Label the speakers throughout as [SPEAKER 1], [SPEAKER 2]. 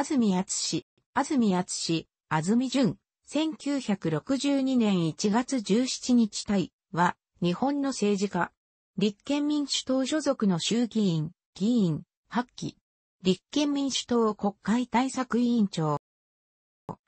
[SPEAKER 1] 安住厚氏、安住厚氏、安住淳、1962年1月17日対は、日本の政治家。立憲民主党所属の衆議院、議員、八期。立憲民主党国会対策委員長。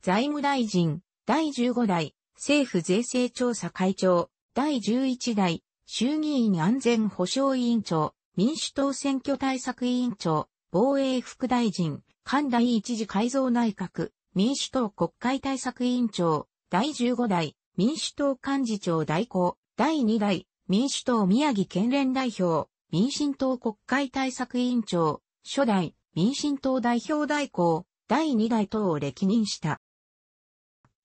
[SPEAKER 1] 財務大臣、第15代、政府税制調査会長、第11代、衆議院安全保障委員長、民主党選挙対策委員長、防衛副大臣、菅第一次改造内閣、民主党国会対策委員長、第15代、民主党幹事長代行、第2代、民主党宮城県連代表、民進党国会対策委員長、初代、民進党代表代行、第2代等を歴任した。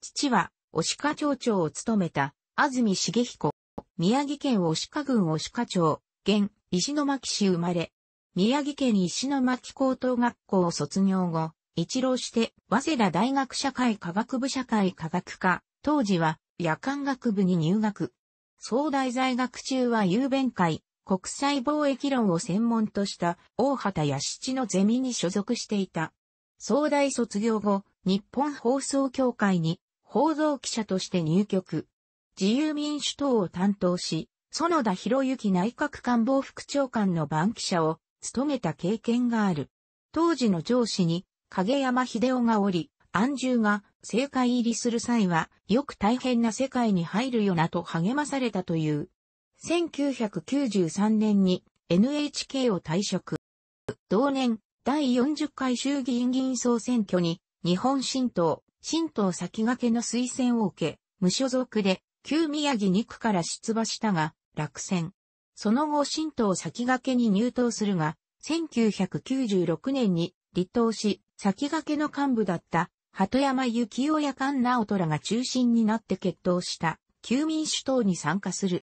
[SPEAKER 1] 父は、押鹿町長を務めた、安住茂彦、宮城県押鹿郡押鹿町、現、石巻市生まれ、宮城県石巻高等学校を卒業後、一浪して、早稲田大学社会科学部社会科学科、当時は夜間学部に入学。総大在学中は雄弁会、国際貿易論を専門とした大畑や七のゼミに所属していた。総大卒業後、日本放送協会に報道記者として入局。自由民主党を担当し、園田博之内閣官房副長官の番記者を務めた経験がある。当時の上司に影山秀夫がおり、安住が政界入りする際は、よく大変な世界に入るよなと励まされたという。1993年に NHK を退職。同年、第40回衆議院議員総選挙に、日本新党、新党先駆けの推薦を受け、無所属で、旧宮城2区から出馬したが、落選。その後新党先駆けに入党するが、1996年に離党し、先駆けの幹部だった鳩山幸雄や菅直虎が中心になって決闘した旧民主党に参加する。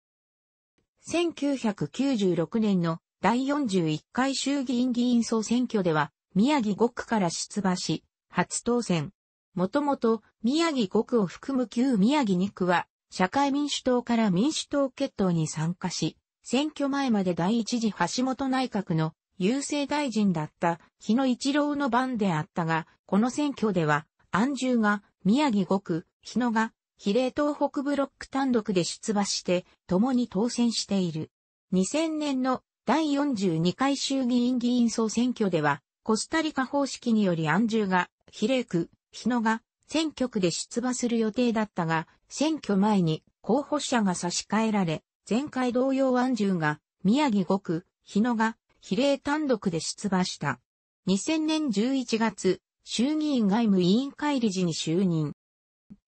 [SPEAKER 1] 1996年の第41回衆議院議員総選挙では、宮城5区から出馬し、初当選。もともと、宮城5区を含む旧宮城2区は、社会民主党から民主党決闘に参加し、選挙前まで第一次橋本内閣の郵政大臣だった日野一郎の番であったが、この選挙では、安住が宮城5区、日野が比例東北ブロック単独で出馬して、共に当選している。2000年の第42回衆議院議員総選挙では、コスタリカ方式により安住が比例区、日野が選挙区で出馬する予定だったが、選挙前に候補者が差し替えられ、前回同様安住が、宮城5区、日野が、比例単独で出馬した。2000年11月、衆議院外務委員会理事に就任。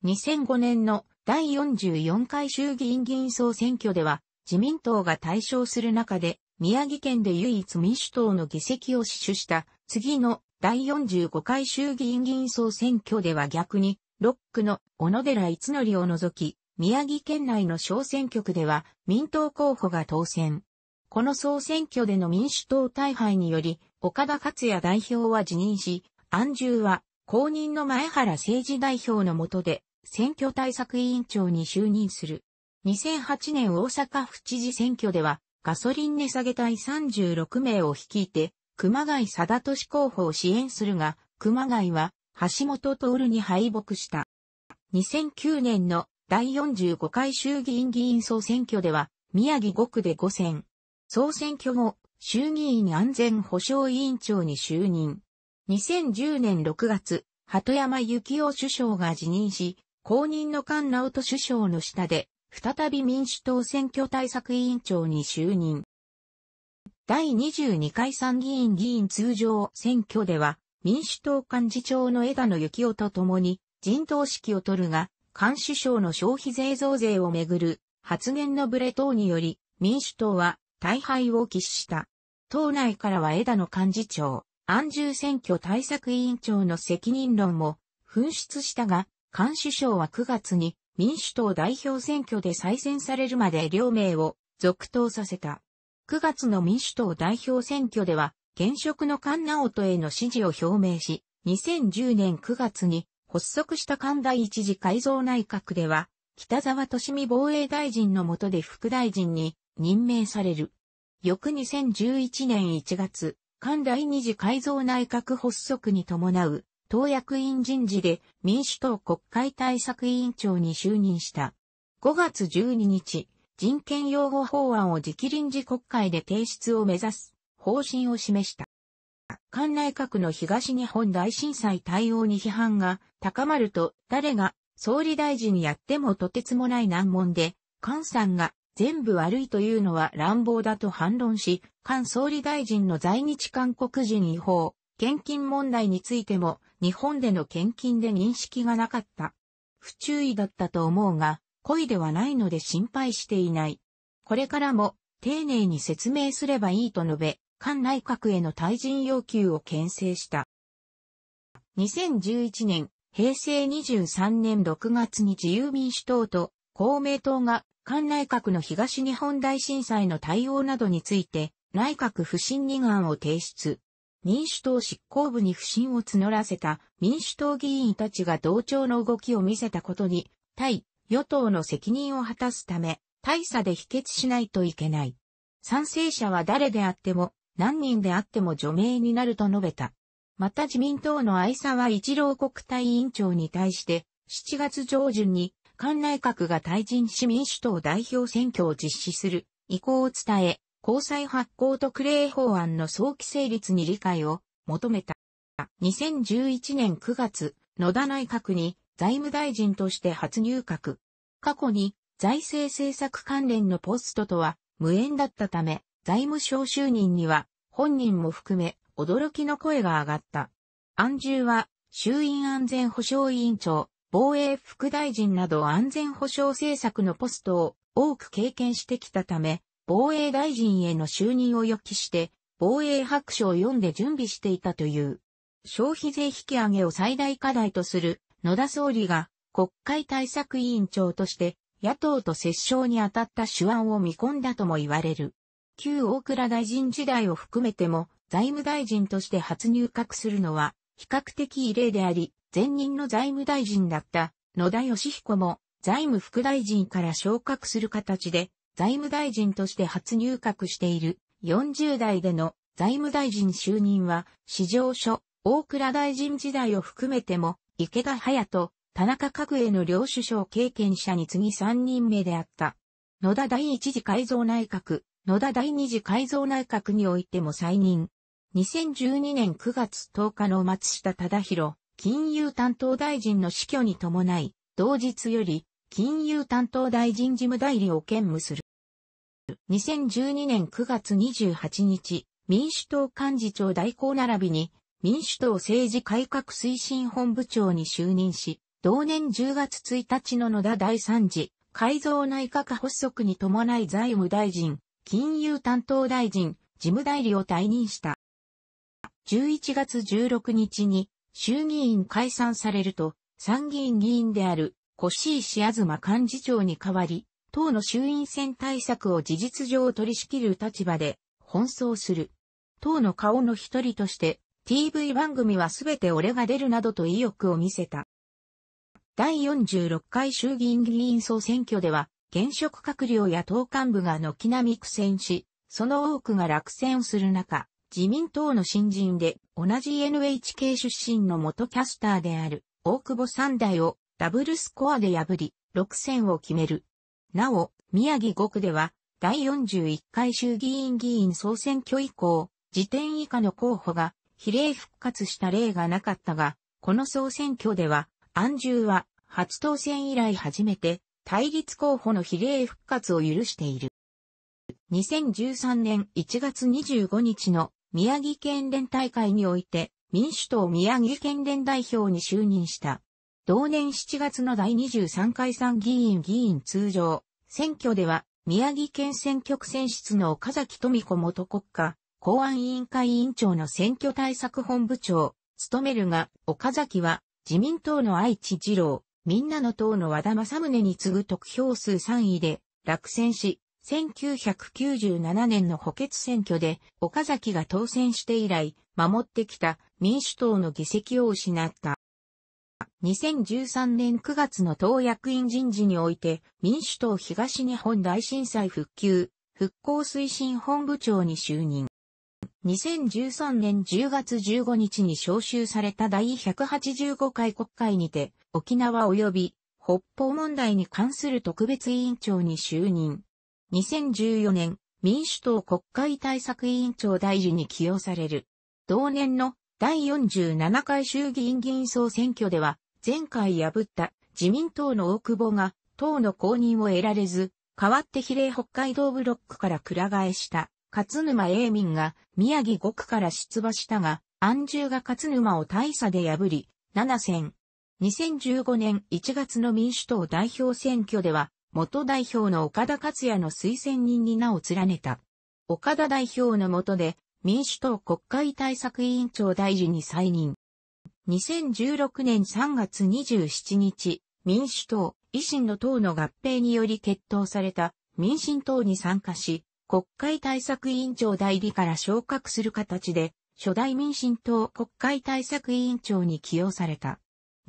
[SPEAKER 1] 2005年の第44回衆議院議員総選挙では、自民党が対象する中で、宮城県で唯一民主党の議席を死守した、次の第45回衆議院議員総選挙では逆に、6区の小野寺一則を除き、宮城県内の小選挙区では民党候補が当選。この総選挙での民主党大敗により、岡田克也代表は辞任し、安住は公認の前原政治代表の下で選挙対策委員長に就任する。2008年大阪府知事選挙ではガソリン値下げ隊36名を率いて熊谷貞俊候補を支援するが、熊谷は橋本徹に敗北した。2009年の第45回衆議院議員総選挙では、宮城5区で5選。総選挙後、衆議院安全保障委員長に就任。2010年6月、鳩山幸夫首相が辞任し、後任の菅直人首相の下で、再び民主党選挙対策委員長に就任。第22回参議院議員通常選挙では、民主党幹事長の枝野幸男と共に、陣頭指揮を取るが、菅首相の消費税増税をめぐる発言のブレ等により民主党は大敗を喫した。党内からは枝野幹事長、安住選挙対策委員長の責任論も紛失したが、菅首相は9月に民主党代表選挙で再選されるまで両名を続投させた。9月の民主党代表選挙では、現職の菅直人への支持を表明し、2010年9月に発足した神田一次改造内閣では、北沢利美防衛大臣の下で副大臣に任命される。翌2011年1月、関大二次改造内閣発足に伴う、党役員人事で民主党国会対策委員長に就任した。5月12日、人権擁護法案を直臨時国会で提出を目指す方針を示した。管内閣の東日本大震災対応に批判が高まると、誰が総理大臣やってもとてつもない難問で、菅さんが全部悪いというのは乱暴だと反論し、菅総理大臣の在日韓国人違法、献金問題についても、日本での献金で認識がなかった。不注意だったと思うが、故意ではないので心配していない。これからも、丁寧に説明すればいいと述べ、菅内閣への退陣要求を牽制した。2011年、平成23年6月に自由民主党と公明党が菅内閣の東日本大震災の対応などについて内閣不信任案を提出。民主党執行部に不信を募らせた民主党議員たちが同調の動きを見せたことに、対与党の責任を果たすため、大差で否決しないといけない。賛成者は誰であっても何人であっても除名になると述べた。また自民党の愛沢一郎国対委員長に対して、7月上旬に、菅内閣が退陣し民主党代表選挙を実施する意向を伝え、交際発行特例法案の早期成立に理解を求めた。2011年9月、野田内閣に財務大臣として初入閣。過去に財政政策関連のポストとは無縁だったため、財務省就任には、本人も含め、驚きの声が上がった。安住は、衆院安全保障委員長、防衛副大臣など安全保障政策のポストを多く経験してきたため、防衛大臣への就任を予期して、防衛白書を読んで準備していたという。消費税引き上げを最大課題とする野田総理が国会対策委員長として野党と折衝に当たった手腕を見込んだとも言われる。旧大倉大臣時代を含めても財務大臣として初入閣するのは比較的異例であり、前任の財務大臣だった野田義彦も財務副大臣から昇格する形で財務大臣として初入閣している40代での財務大臣就任は史上初、大倉大臣時代を含めても池田隼人、田中角栄の両首相経験者に次3人目であった。野田第一次改造内閣、野田第二次改造内閣においても再任。2012年9月10日の松下忠宏、金融担当大臣の死去に伴い、同日より、金融担当大臣事務代理を兼務する。2012年9月28日、民主党幹事長代行並びに、民主党政治改革推進本部長に就任し、同年10月1日の野田第3次改造内閣発足に伴い財務大臣、金融担当大臣、事務代理を退任した。11月16日に衆議院解散されると、参議院議員である越石東幹事長に代わり、党の衆院選対策を事実上取り仕切る立場で奔走する。党の顔の一人として、TV 番組はすべて俺が出るなどと意欲を見せた。第46回衆議院議員総選挙では、現職閣僚や党幹部が軒並み苦戦し、その多くが落選する中、自民党の新人で同じ NHK 出身の元キャスターである大久保三代をダブルスコアで破り、6選を決める。なお、宮城5区では、第41回衆議院議員総選挙以降、時点以下の候補が比例復活した例がなかったが、この総選挙では、安住は初当選以来初めて対立候補の比例復活を許している。2013年1月25日の宮城県連大会において民主党宮城県連代表に就任した。同年7月の第23回参議院議員通常選挙では宮城県選挙区選出の岡崎富子元国家公安委員会委員長の選挙対策本部長、務めるが、岡崎は自民党の愛知二郎、みんなの党の和田正宗に次ぐ得票数3位で落選し、1997年の補欠選挙で岡崎が当選して以来、守ってきた民主党の議席を失った。2013年9月の党役員人事において民主党東日本大震災復旧、復興推進本部長に就任。2013年10月15日に召集された第185回国会にて、沖縄及び北方問題に関する特別委員長に就任。2014年、民主党国会対策委員長大臣に起用される。同年の第47回衆議院議員総選挙では、前回破った自民党の大久保が党の公認を得られず、代わって比例北海道ブロックから倉替えした。勝沼英民が宮城5区から出馬したが、安住が勝沼を大差で破り、7戦。2015年1月の民主党代表選挙では、元代表の岡田克也の推薦人に名を連ねた。岡田代表の下で、民主党国会対策委員長大臣に再任。2016年3月27日、民主党、維新の党の合併により決闘された民進党に参加し、国会対策委員長代理から昇格する形で、初代民進党国会対策委員長に起用された。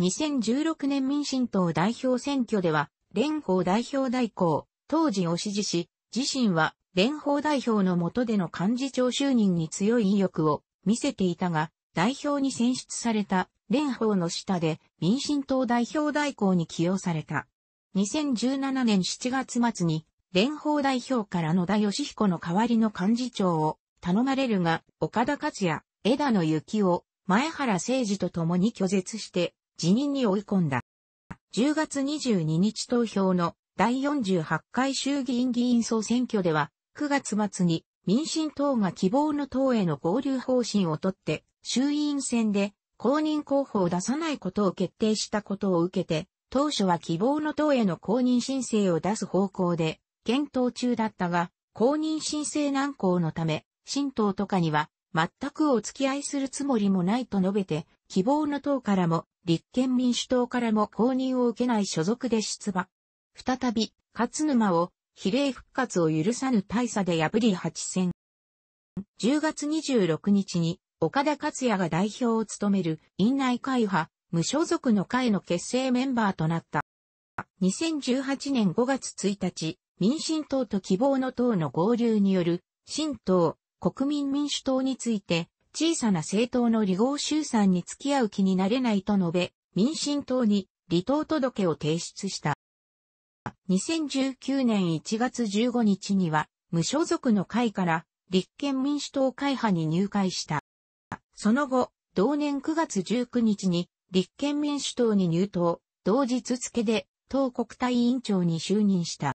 [SPEAKER 1] 2016年民進党代表選挙では、連邦代表代行、当時を支持し、自身は連邦代表の下での幹事長就任に強い意欲を見せていたが、代表に選出された連邦の下で民進党代表代行に起用された。2017年7月末に連邦代表から野田義彦の代わりの幹事長を頼まれるが、岡田克也、枝野幸男、前原誠二と共に拒絶して辞任に追い込んだ。10月22日投票の第48回衆議院議員総選挙では、9月末に民進党が希望の党への合流方針をとって、衆院選で公認候補を出さないことを決定したことを受けて、当初は希望の党への公認申請を出す方向で検討中だったが、公認申請難航のため、新党とかには全くお付き合いするつもりもないと述べて、希望の党からも立憲民主党からも公認を受けない所属で出馬。再び、勝沼を比例復活を許さぬ大差で破り8戦。10月26日に岡田克也が代表を務める院内会派無所属の会の結成メンバーとなった。2018年5月1日、民進党と希望の党の合流による、新党、国民民主党について、小さな政党の離合集散に付き合う気になれないと述べ、民進党に離党届を提出した。2019年1月15日には、無所属の会から立憲民主党会派に入会した。その後、同年9月19日に立憲民主党に入党、同日付で党国対委員長に就任した。